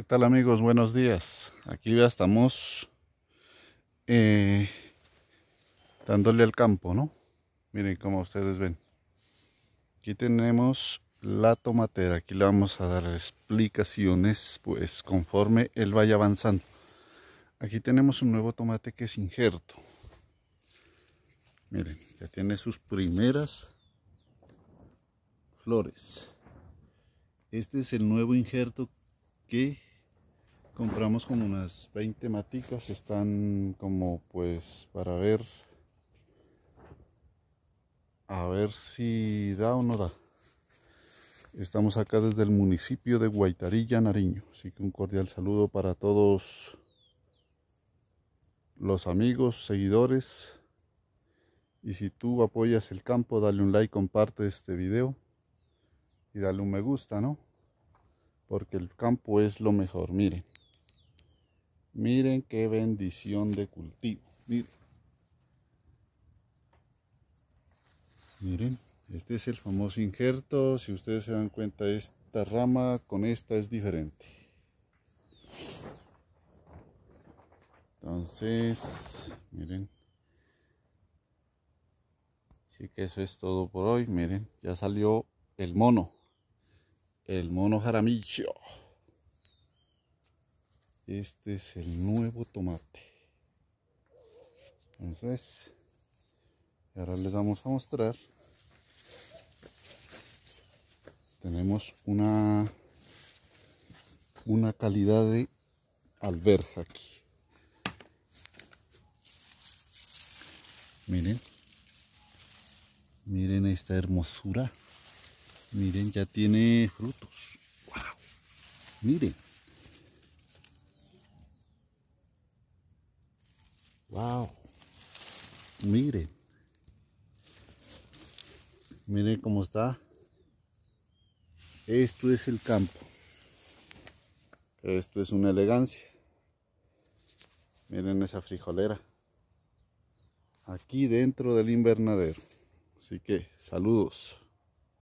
¿Qué tal amigos? Buenos días. Aquí ya estamos eh, dándole al campo, ¿no? Miren como ustedes ven. Aquí tenemos la tomatera. Aquí le vamos a dar explicaciones, pues, conforme él vaya avanzando. Aquí tenemos un nuevo tomate que es injerto. Miren, ya tiene sus primeras flores. Este es el nuevo injerto que compramos como unas 20 maticas están como pues para ver a ver si da o no da estamos acá desde el municipio de Guaitarilla Nariño así que un cordial saludo para todos los amigos seguidores y si tú apoyas el campo dale un like comparte este video y dale un me gusta no porque el campo es lo mejor miren Miren qué bendición de cultivo. Miren. Miren, este es el famoso injerto. Si ustedes se dan cuenta, esta rama con esta es diferente. Entonces, miren. Así que eso es todo por hoy. Miren, ya salió el mono. El mono jaramillo. Este es el nuevo tomate. Entonces, ahora les vamos a mostrar. Tenemos una, una calidad de alberja aquí. Miren. Miren esta hermosura. Miren, ya tiene frutos. ¡Wow! Miren. Wow. Miren. Miren cómo está. Esto es el campo. Esto es una elegancia. Miren esa frijolera. Aquí dentro del invernadero. Así que saludos.